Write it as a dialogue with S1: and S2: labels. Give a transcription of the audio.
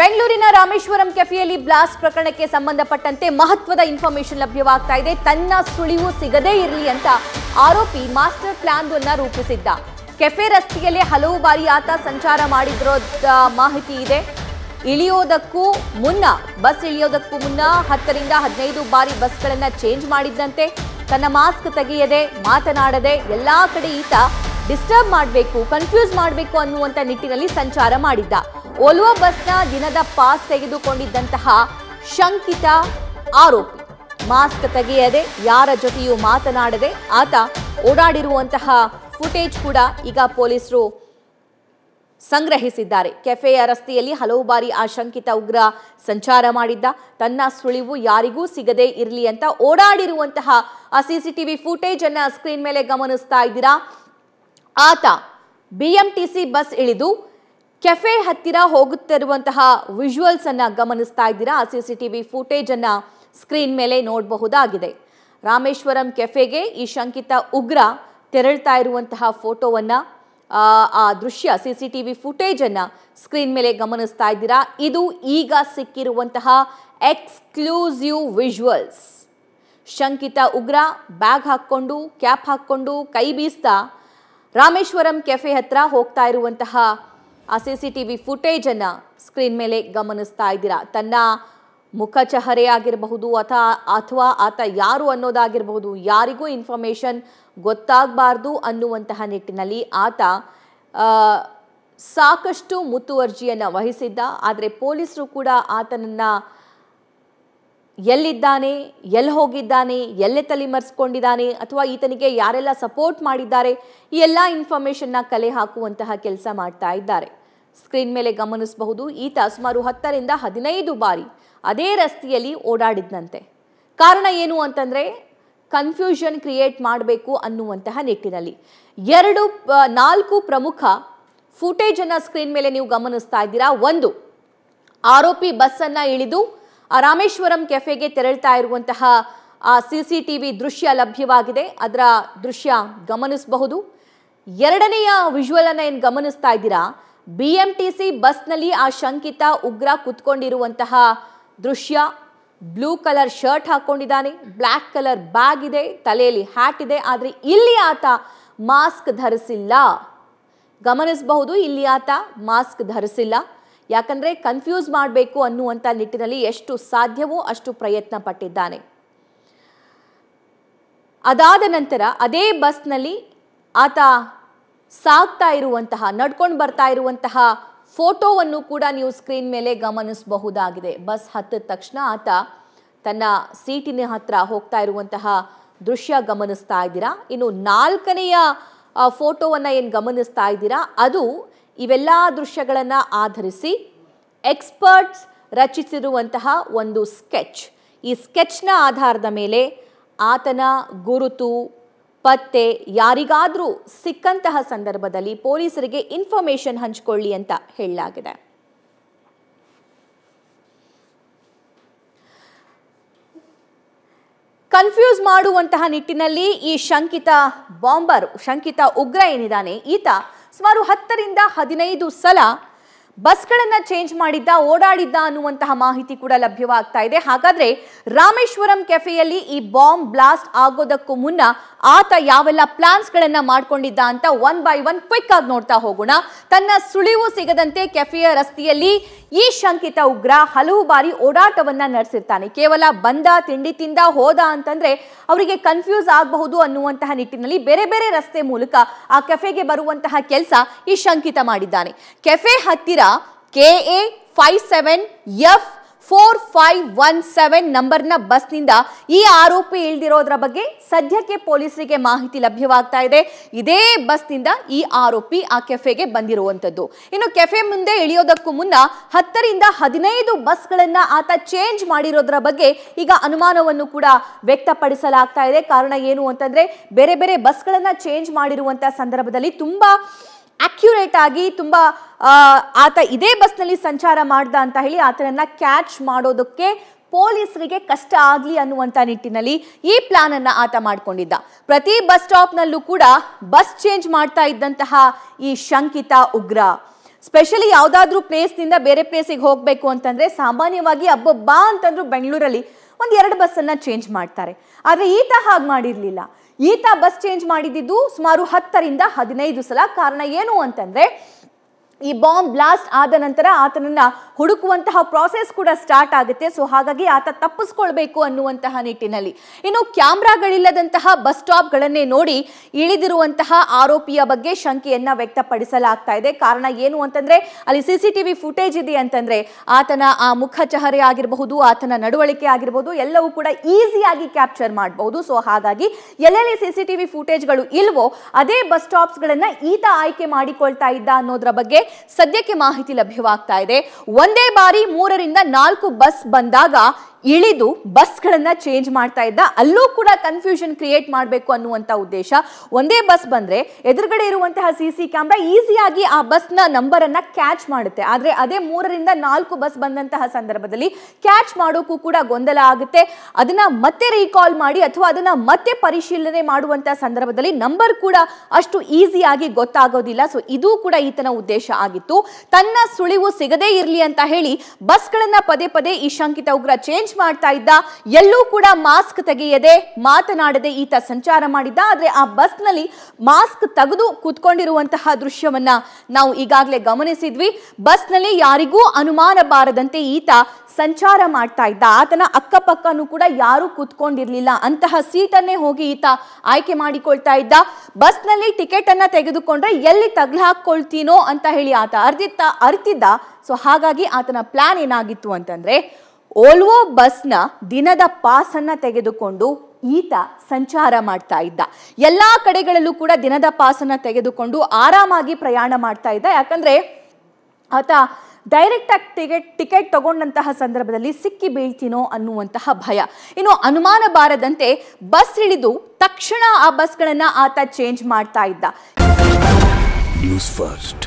S1: ಬೆಂಗಳೂರಿನ ರಾಮೇಶ್ವರಂ ಕೆಫೆಯಲ್ಲಿ ಬ್ಲಾಸ್ಟ್ ಪ್ರಕರಣಕ್ಕೆ ಸಂಬಂಧಪಟ್ಟಂತೆ ಮಹತ್ವದ ಇನ್ಫಾರ್ಮೇಶನ್ ಲಭ್ಯವಾಗ್ತಾ ಇದೆ ತನ್ನ ಸುಳಿವು ಸಿಗದೇ ಇರಲಿ ಅಂತ ಆರೋಪಿ ಮಾಸ್ಟರ್ ಪ್ಲಾನ್ವನ್ನ ರೂಪಿಸಿದ್ದ ಕೆಫೆ ರಸ್ತೆಯಲ್ಲೇ ಹಲವು ಬಾರಿ ಆತ ಸಂಚಾರ ಮಾಡಿದ್ರೋ ಮಾಹಿತಿ ಇದೆ ಇಳಿಯೋದಕ್ಕೂ ಮುನ್ನ ಬಸ್ ಇಳಿಯೋದಕ್ಕೂ ಮುನ್ನ ಹತ್ತರಿಂದ ಹದಿನೈದು ಬಾರಿ ಬಸ್ಗಳನ್ನು ಚೇಂಜ್ ಮಾಡಿದ್ದಂತೆ ತನ್ನ ಮಾಸ್ಕ್ ತೆಗೆಯದೆ ಮಾತನಾಡದೆ ಎಲ್ಲ ಕಡೆ ಈತ ಡಿಸ್ಟರ್ಬ್ ಮಾಡಬೇಕು ಕನ್ಫ್ಯೂಸ್ ಮಾಡಬೇಕು ಅನ್ನುವಂಥ ನಿಟ್ಟಿನಲ್ಲಿ ಸಂಚಾರ ಮಾಡಿದ್ದ ಒಲುವ ಬಸ್ನ ದಿನದ ಪಾಸ್ ತೆಗೆದುಕೊಂಡಿದ್ದಂತಹ ಶಂಕಿತ ಆರೋಪಿ ಮಾಸ್ಕ್ ತೆಗೆಯದೆ ಯಾರ ಜೊತೆಯೂ ಮಾತನಾಡದೆ ಆತ ಓಡಾಡಿರುವಂತಹ ಫುಟೇಜ್ ಕೂಡ ಈಗ ಪೊಲೀಸರು ಸಂಗ್ರಹಿಸಿದ್ದಾರೆ ಕೆಫೆಯ ರಸ್ತೆಯಲ್ಲಿ ಹಲವು ಬಾರಿ ಆ ಶಂಕಿತ ಉಗ್ರ ಸಂಚಾರ ಮಾಡಿದ್ದ ತನ್ನ ಸುಳಿವು ಯಾರಿಗೂ ಸಿಗದೆ ಇರಲಿ ಅಂತ ಓಡಾಡಿರುವಂತಹ ಆ ಸಿಸಿಟಿವಿ ಫುಟೇಜ್ ಅನ್ನ ಸ್ಕ್ರೀನ್ ಮೇಲೆ ಗಮನಿಸ್ತಾ ಇದ್ದೀರಾ ಆತ ಬಿಎಂಟಿಸಿ ಬಸ್ ಇಳಿದು ಕೆಫೆ ಹತ್ತಿರ ಹೋಗುತ್ತಿರುವಂತಹ ವಿಜುವಲ್ಸ್ ಅನ್ನ ಗಮನಿಸ್ತಾ ಇದ್ದೀರಾ ಟಿವಿ ಫುಟೇಜ್ ಅನ್ನ ಸ್ಕ್ರೀನ್ ಮೇಲೆ ನೋಡಬಹುದಾಗಿದೆ ರಾಮೇಶ್ವರಂ ಕೆಫೆಗೆ ಈ ಶಂಕಿತ ಉಗ್ರ ತೆರಳ್ತಾ ಇರುವಂತಹ ಫೋಟೋವನ್ನ ಆ ದೃಶ್ಯ ಟಿವಿ ಫುಟೇಜ್ ಅನ್ನ ಸ್ಕ್ರೀನ್ ಮೇಲೆ ಗಮನಿಸ್ತಾ ಇದ್ದೀರಾ ಇದು ಈಗ ಸಿಕ್ಕಿರುವಂತಹ ಎಕ್ಸ್ಕ್ಲೂಸಿವ್ ವಿಜುವಲ್ಸ್ ಶಂಕಿತ ಉಗ್ರ ಬ್ಯಾಗ್ ಹಾಕ್ಕೊಂಡು ಕ್ಯಾಪ್ ಹಾಕ್ಕೊಂಡು ಕೈ ಬೀಸ್ತಾ ರಾಮೇಶ್ವರಂ ಕೆಫೆ ಹತ್ರ ಹೋಗ್ತಾ ಇರುವಂತಹ ಆ ಸಿ ಸಿ ಟಿ ವಿ ಫುಟೇಜನ್ನು ಸ್ಕ್ರೀನ್ ಮೇಲೆ ಗಮನಿಸ್ತಾ ಇದ್ದೀರಾ ತನ್ನ ಮುಖ ಚಹರೆ ಆಗಿರಬಹುದು ಅಥವಾ ಅಥವಾ ಆತ ಯಾರು ಅನ್ನೋದಾಗಿರಬಹುದು ಯಾರಿಗೂ ಇನ್ಫಾರ್ಮೇಷನ್ ಗೊತ್ತಾಗಬಾರ್ದು ಅನ್ನುವಂತಹ ನಿಟ್ಟಿನಲ್ಲಿ ಆತ ಸಾಕಷ್ಟು ಮುತುವರ್ಜಿಯನ್ನು ವಹಿಸಿದ್ದ ಆದರೆ ಪೊಲೀಸರು ಕೂಡ ಆತನನ್ನು ಎಲ್ಲಿದ್ದಾನೆ ಎಲ್ಲಿ ಹೋಗಿದ್ದಾನೆ ಎಲ್ಲೇ ತಲೆ ಮರೆಸ್ಕೊಂಡಿದ್ದಾನೆ ಅಥವಾ ಈತನಿಗೆ ಯಾರೆಲ್ಲ ಸಪೋರ್ಟ್ ಮಾಡಿದ್ದಾರೆ ಈ ಎಲ್ಲ ಇನ್ಫಾರ್ಮೇಶನ್ನ ಕಲೆ ಹಾಕುವಂತಹ ಕೆಲಸ ಮಾಡ್ತಾ ಇದ್ದಾರೆ ಸ್ಕ್ರೀನ್ ಮೇಲೆ ಗಮನಿಸಬಹುದು ಈತ ಸುಮಾರು ಹತ್ತರಿಂದ ಹದಿನೈದು ಬಾರಿ ಅದೇ ರಸ್ತೆಯಲ್ಲಿ ಓಡಾಡಿದ್ನಂತೆ ಕಾರಣ ಏನು ಅಂತಂದರೆ ಕನ್ಫ್ಯೂಷನ್ ಕ್ರಿಯೇಟ್ ಮಾಡಬೇಕು ಅನ್ನುವಂತಹ ನಿಟ್ಟಿನಲ್ಲಿ ಎರಡು ನಾಲ್ಕು ಪ್ರಮುಖ ಫುಟೇಜನ್ನು ಸ್ಕ್ರೀನ್ ಮೇಲೆ ನೀವು ಗಮನಿಸ್ತಾ ಇದ್ದೀರಾ ಒಂದು ಆರೋಪಿ ಬಸ್ಸನ್ನು ಇಳಿದು ರಾಮೇಶ್ವರಂ ಕೆಫೆಗೆ ತೆರಳ್ತಾ ಇರುವಂತಹ ಆ ಸಿ ಸಿ ಟಿ ವಿ ದೃಶ್ಯ ಲಭ್ಯವಾಗಿದೆ ಅದರ ದೃಶ್ಯ ಗಮನಿಸಬಹುದು ಎರಡನೆಯ ವಿಜುವಲ್ ಅನ್ನು ಏನು ಗಮನಿಸ್ತಾ ಇದ್ದೀರಾ ಬಿ ಎಂ ಟಿ ಸಿ ಬಸ್ನಲ್ಲಿ ಆ ಶಂಕಿತ ಉಗ್ರ ಕುತ್ಕೊಂಡಿರುವಂತಹ ದೃಶ್ಯ ಬ್ಲೂ ಕಲರ್ ಶರ್ಟ್ ಹಾಕೊಂಡಿದ್ದಾನೆ ಬ್ಲ್ಯಾಕ್ ಕಲರ್ ಬ್ಯಾಗ್ ಇದೆ ತಲೆಯಲ್ಲಿ ಹ್ಯಾಟ್ ಇದೆ ಆದರೆ ಇಲ್ಲಿ ಆತ ಮಾಸ್ಕ್ ಧರಿಸಿಲ್ಲ ಗಮನಿಸಬಹುದು ಇಲ್ಲಿ ಆತ ಮಾಸ್ಕ್ ಧರಿಸಿಲ್ಲ ಯಾಕಂದರೆ ಕನ್ಫ್ಯೂಸ್ ಮಾಡಬೇಕು ಅನ್ನುವಂಥ ನಿಟ್ಟಿನಲ್ಲಿ ಎಷ್ಟು ಸಾಧ್ಯವೋ ಅಷ್ಟು ಪ್ರಯತ್ನ ಪಟ್ಟಿದ್ದಾನೆ ಅದಾದ ನಂತರ ಅದೇ ಬಸ್ನಲ್ಲಿ ಆತ ಸಾಗ್ತಾ ಇರುವಂತಹ ನಡ್ಕೊಂಡು ಬರ್ತಾ ಇರುವಂತಹ ಫೋಟೋವನ್ನು ಕೂಡ ನೀವು ಸ್ಕ್ರೀನ್ ಮೇಲೆ ಗಮನಿಸಬಹುದಾಗಿದೆ ಬಸ್ ಹತ್ತಿದ ತಕ್ಷಣ ಆತ ತನ್ನ ಸೀಟಿನ ಹತ್ರ ಹೋಗ್ತಾ ಇರುವಂತಹ ದೃಶ್ಯ ಗಮನಿಸ್ತಾ ಇದ್ದೀರಾ ಇನ್ನು ನಾಲ್ಕನೆಯ ಫೋಟೋವನ್ನು ಏನು ಗಮನಿಸ್ತಾ ಇದ್ದೀರಾ ಅದು ಇವೆಲ್ಲ ದೃಶ್ಯಗಳನ್ನು ಆಧರಿಸಿ ಎಕ್ಸ್ಪರ್ಟ್ಸ್ ರಚಿಸಿರುವಂತಹ ಒಂದು ಸ್ಕೆಚ್ ಈ ಸ್ಕೆಚ್ನ ಆಧಾರದ ಮೇಲೆ ಆತನ ಗುರುತು ಪತ್ತೆ ಯಾರಿಗಾದರೂ ಸಿಕ್ಕಂತಹ ಸಂದರ್ಭದಲ್ಲಿ ಪೊಲೀಸರಿಗೆ ಇನ್ಫಾರ್ಮೇಷನ್ ಹಂಚಿಕೊಳ್ಳಿ ಅಂತ ಹೇಳಲಾಗಿದೆ ಕನ್ಫ್ಯೂಸ್ ಮಾಡುವಂತಹ ನಿಟ್ಟಿನಲ್ಲಿ ಈ ಶಂಕಿತ ಬಾಂಬರ್ ಶಂಕಿತ ಉಗ್ರ ಏನಿದ್ದಾನೆ ಈತ ಸುಮಾರು ಹತ್ತರಿಂದ ಹದಿನೈದು ಸಲ ಬಸ್ಗಳನ್ನು ಚೇಂಜ್ ಮಾಡಿದ್ದ ಓಡಾಡಿದ್ದ ಅನ್ನುವಂತಹ ಮಾಹಿತಿ ಕೂಡ ಲಭ್ಯವಾಗ್ತಾ ಇದೆ ಹಾಗಾದ್ರೆ ರಾಮೇಶ್ವರಂ ಕೆಫೆಯಲ್ಲಿ ಈ ಬಾಂಬ್ ಬ್ಲಾಸ್ಟ್ ಆಗೋದಕ್ಕೂ ಮುನ್ನ ಆತ ಯಾವೆಲ್ಲ ಪ್ಲಾನ್ಸ್ಗಳನ್ನು ಮಾಡ್ಕೊಂಡಿದ್ದ ಅಂತ ಒನ್ ಬೈ ಒನ್ ಕ್ವಿಕ್ ಆಗಿ ನೋಡ್ತಾ ಹೋಗೋಣ ತನ್ನ ಸುಳಿವು ಸಿಗದಂತೆ ಕೆಫೆಯ ರಸ್ತೆಯಲ್ಲಿ ಈ ಶಂಕಿತ ಉಗ್ರ ಹಲವು ಬಾರಿ ಓಡಾಟವನ್ನ ನಡೆಸಿರ್ತಾನೆ ಕೇವಲ ಬಂದ ತಿಂಡಿ ತಿಂದ ಹೋದ ಅಂತಂದ್ರೆ ಅವರಿಗೆ ಕನ್ಫ್ಯೂಸ್ ಆಗಬಹುದು ಅನ್ನುವಂತಹ ನಿಟ್ಟಿನಲ್ಲಿ ಬೇರೆ ಬೇರೆ ರಸ್ತೆ ಮೂಲಕ ಆ ಕೆಫೆಗೆ ಬರುವಂತಹ ಕೆಲಸ ಈ ಶಂಕಿತ ಮಾಡಿದ್ದಾನೆ ಕೆಫೆ ಹತ್ತಿರ K A five seven F four five one seven ನಂಬರ್ನ ಬಸ್ನಿಂದ ಈ ಆರೋಪಿ ಇಳಿದಿರೋದ್ರ ಬಗ್ಗೆ ಸದ್ಯಕ್ಕೆ ಪೊಲೀಸರಿಗೆ ಮಾಹಿತಿ ಲಭ್ಯವಾಗ್ತಾ ಇದೆ ಇದೇ ಬಸ್ನಿಂದ ಈ ಆರೋಪಿ ಆ ಕೆಫೆಗೆ ಬಂದಿರುವಂಥದ್ದು ಇನ್ನು ಕೆಫೆ ಮುಂದೆ ಇಳಿಯೋದಕ್ಕೂ ಮುನ್ನ ಹತ್ತರಿಂದ ಹದಿನೈದು ಬಸ್ಗಳನ್ನು ಆತ ಚೇಂಜ್ ಮಾಡಿರೋದ್ರ ಬಗ್ಗೆ ಈಗ ಅನುಮಾನವನ್ನು ಕೂಡ ವ್ಯಕ್ತಪಡಿಸಲಾಗ್ತಾ ಇದೆ ಕಾರಣ ಏನು ಅಂತಂದ್ರೆ ಬೇರೆ ಬೇರೆ ಬಸ್ಗಳನ್ನು ಚೇಂಜ್ ಮಾಡಿರುವಂತಹ ಸಂದರ್ಭದಲ್ಲಿ ತುಂಬಾ ಆಕ್ಯುರೇಟ್ ಆಗಿ ತುಂಬ ಆತ ಇದೇ ಬಸ್ನಲ್ಲಿ ಸಂಚಾರ ಮಾಡ್ದ ಅಂತ ಹೇಳಿ ಆತನನ್ನ ಕ್ಯಾಚ್ ಮಾಡೋದಕ್ಕೆ ಪೊಲೀಸರಿಗೆ ಕಷ್ಟ ಆಗ್ಲಿ ಅನ್ನುವಂಥ ನಿಟ್ಟಿನಲ್ಲಿ ಈ ಪ್ಲಾನ್ ಅನ್ನ ಆತ ಮಾಡಿಕೊಂಡಿದ್ದ ಪ್ರತಿ ಬಸ್ ಸ್ಟಾಪ್ನಲ್ಲೂ ಕೂಡ ಬಸ್ ಚೇಂಜ್ ಮಾಡ್ತಾ ಇದ್ದಂತಹ ಈ ಶಂಕಿತ ಉಗ್ರ ಸ್ಪೆಷಲಿ ಯಾವುದಾದ್ರೂ ಪ್ಲೇಸ್ನಿಂದ ಬೇರೆ ಪ್ಲೇಸಿಗೆ ಹೋಗಬೇಕು ಅಂತಂದ್ರೆ ಸಾಮಾನ್ಯವಾಗಿ ಅಬ್ಬಬ್ಬಾ ಅಂತಂದ್ರು ಬೆಂಗಳೂರಲ್ಲಿ ಒಂದು ಎರಡು ಬಸ್ಸನ್ನು ಚೇಂಜ್ ಮಾಡ್ತಾರೆ ಆದರೆ ಈತ ಹಾಗೆ ಮಾಡಿರಲಿಲ್ಲ ಈತ ಬಸ್ ಚೇಂಜ್ ಮಾಡಿದ್ದು ಸುಮಾರು ಹತ್ತರಿಂದ ಹದಿನೈದು ಸಲ ಕಾರಣ ಏನು ಅಂತಂದ್ರೆ ಈ ಬಾಂಬ್ ಬ್ಲಾಸ್ಟ್ ಆದ ನಂತರ ಆತನನ್ನ ಹುಡುಕುವಂತಹ ಪ್ರಾಸೆಸ್ ಕೂಡ ಸ್ಟಾರ್ಟ್ ಆಗುತ್ತೆ ಸೊ ಹಾಗಾಗಿ ಆತ ತಪ್ಪಿಸ್ಕೊಳ್ಬೇಕು ಅನ್ನುವಂತಹ ನಿಟ್ಟಿನಲ್ಲಿ ಇನ್ನು ಕ್ಯಾಮ್ರಾಗಳಿಲ್ಲದಂತಹ ಬಸ್ ಸ್ಟಾಪ್ಗಳನ್ನೇ ನೋಡಿ ಇಳಿದಿರುವಂತಹ ಆರೋಪಿಯ ಬಗ್ಗೆ ಶಂಕೆಯನ್ನ ವ್ಯಕ್ತಪಡಿಸಲಾಗ್ತಾ ಇದೆ ಕಾರಣ ಏನು ಅಂತಂದ್ರೆ ಅಲ್ಲಿ ಸಿ ಸಿ ವಿ ಫುಟೇಜ್ ಇದೆ ಅಂತಂದ್ರೆ ಆತನ ಆ ಮುಖ ಚಹರೆ ಆಗಿರಬಹುದು ಆತನ ನಡವಳಿಕೆ ಆಗಿರಬಹುದು ಎಲ್ಲವೂ ಕೂಡ ಈಸಿಯಾಗಿ ಕ್ಯಾಪ್ಚರ್ ಮಾಡಬಹುದು ಸೊ ಹಾಗಾಗಿ ಎಲ್ಲೆಲ್ಲಿ ಸಿ ಸಿ ಟಿವಿ ಫುಟೇಜ್ಗಳು ಇಲ್ವೋ ಅದೇ ಬಸ್ ಸ್ಟಾಪ್ಸ್ಗಳನ್ನ ಈತ ಆಯ್ಕೆ ಮಾಡಿಕೊಳ್ತಾ ಇದ್ದ ಅನ್ನೋದ್ರ ಬಗ್ಗೆ ಸದ್ಯಕ್ಕೆ ಮಾಹಿತಿ ಲಭ್ಯವಾಗ್ತಾ ಇದೆ ಒಂದೇ ಬಾರಿ ಮೂರರಿಂದ ನಾಲ್ಕು ಬಸ್ ಬಂದಾಗ ಇಳಿದು ಬಸ್ ಗಳನ್ನ ಚೇಂಜ್ ಮಾಡ್ತಾ ಇದ್ದ ಅಲ್ಲೂ ಕೂಡ ಕನ್ಫ್ಯೂಷನ್ ಕ್ರಿಯೇಟ್ ಮಾಡಬೇಕು ಅನ್ನುವಂತ ಉದ್ದೇಶ ಒಂದೇ ಬಸ್ ಬಂದ್ರೆ ಎದುರುಗಡೆ ಇರುವಂತಹ ಸಿ ಸಿ ಕ್ಯಾಮ್ರಾ ಈಸಿಯಾಗಿ ಆ ಬಸ್ ಬಸ್ನ ನಂಬರನ್ನು ಕ್ಯಾಚ್ ಮಾಡುತ್ತೆ ಆದರೆ ಅದೇ ಮೂರರಿಂದ ನಾಲ್ಕು ಬಸ್ ಬಂದಂತಹ ಸಂದರ್ಭದಲ್ಲಿ ಕ್ಯಾಚ್ ಮಾಡೋಕ್ಕೂ ಕೂಡ ಗೊಂದಲ ಆಗುತ್ತೆ ಅದನ್ನ ಮತ್ತೆ ರೀಕಾಲ್ ಮಾಡಿ ಅಥವಾ ಅದನ್ನ ಮತ್ತೆ ಪರಿಶೀಲನೆ ಮಾಡುವಂತಹ ಸಂದರ್ಭದಲ್ಲಿ ನಂಬರ್ ಕೂಡ ಅಷ್ಟು ಈಸಿಯಾಗಿ ಗೊತ್ತಾಗೋದಿಲ್ಲ ಸೊ ಇದು ಕೂಡ ಈತನ ಉದ್ದೇಶ ಆಗಿತ್ತು ತನ್ನ ಸುಳಿವು ಸಿಗದೇ ಇರಲಿ ಅಂತ ಹೇಳಿ ಬಸ್ ಗಳನ್ನ ಪದೇ ಪದೇ ಈ ಶಂಕಿತ ಉಗ್ರ ಚೇಂಜ್ ಮಾಡ್ತಾ ಇದ್ದ ಎಲ್ಲೂ ಕೂಡ ಮಾಸ್ಕ್ ತೆಗೆಯದೆ ಮಾತನಾಡದೆ ಈತ ಸಂಚಾರ ಮಾಡಿದ್ದ ಆದ್ರೆ ಆ ಬಸ್ ನಲ್ಲಿ ಮಾಸ್ಕ್ ತೆಗೆದು ಕೂತ್ಕೊಂಡಿರುವಂತಹ ದೃಶ್ಯವನ್ನ ನಾವು ಈಗಾಗಲೇ ಗಮನಿಸಿದ್ವಿ ಬಸ್ ನಲ್ಲಿ ಯಾರಿಗೂ ಅನುಮಾನ ಬಾರದಂತೆ ಈತ ಸಂಚಾರ ಮಾಡ್ತಾ ಇದ್ದ ಆತನ ಅಕ್ಕಪಕ್ಕನೂ ಕೂಡ ಯಾರು ಕೂತ್ಕೊಂಡಿರ್ಲಿಲ್ಲ ಅಂತಹ ಸೀಟನ್ನೇ ಹೋಗಿ ಈತ ಆಯ್ಕೆ ಮಾಡಿಕೊಳ್ತಾ ಇದ್ದ ಬಸ್ ನಲ್ಲಿ ಟಿಕೆಟ್ ಅನ್ನ ತೆಗೆದುಕೊಂಡ್ರೆ ಎಲ್ಲಿ ತಗ್ಲಾಕೊಳ್ತೀನೋ ಅಂತ ಹೇಳಿ ಹೇಳಿ ಆತ ಅರ್ದಿತ್ತ ಅರ್ತಿದ್ದ ಸೊ ಹಾಗಾಗಿ ಆತನ ಪ್ಲಾನ್ ಏನಾಗಿತ್ತು ಅಂತಂದ್ರೆ ಓಲ್ವೋ ಬಸ್ನ ದಿನದ ಪಾಸ್ ಅನ್ನ ತೆಗೆದುಕೊಂಡು ಈತ ಸಂಚಾರ ಮಾಡ್ತಾ ಇದ್ದ ಎಲ್ಲಾ ಕಡೆಗಳಲ್ಲೂ ಕೂಡ ದಿನದ ಪಾಸ್ ಅನ್ನ ತೆಗೆದುಕೊಂಡು ಆರಾಮಾಗಿ ಪ್ರಯಾಣ ಮಾಡ್ತಾ ಇದ್ದ ಯಾಕಂದ್ರೆ ಆತ ಆಗಿ ಟಿಕೆಟ್ ಟಿಕೆಟ್ ತಗೊಂಡಂತಹ ಸಂದರ್ಭದಲ್ಲಿ ಸಿಕ್ಕಿ ಬೀಳ್ತೀನೋ ಅನ್ನುವಂತಹ ಭಯ ಇನ್ನು ಅನುಮಾನ ಬಾರದಂತೆ ಬಸ್ ಇಳಿದು ತಕ್ಷಣ ಆ ಬಸ್ಗಳನ್ನ ಆತ ಚೇಂಜ್ ಮಾಡ್ತಾ ಇದ್ದ ನ್ಯೂಸ್ ಫಸ್ಟ್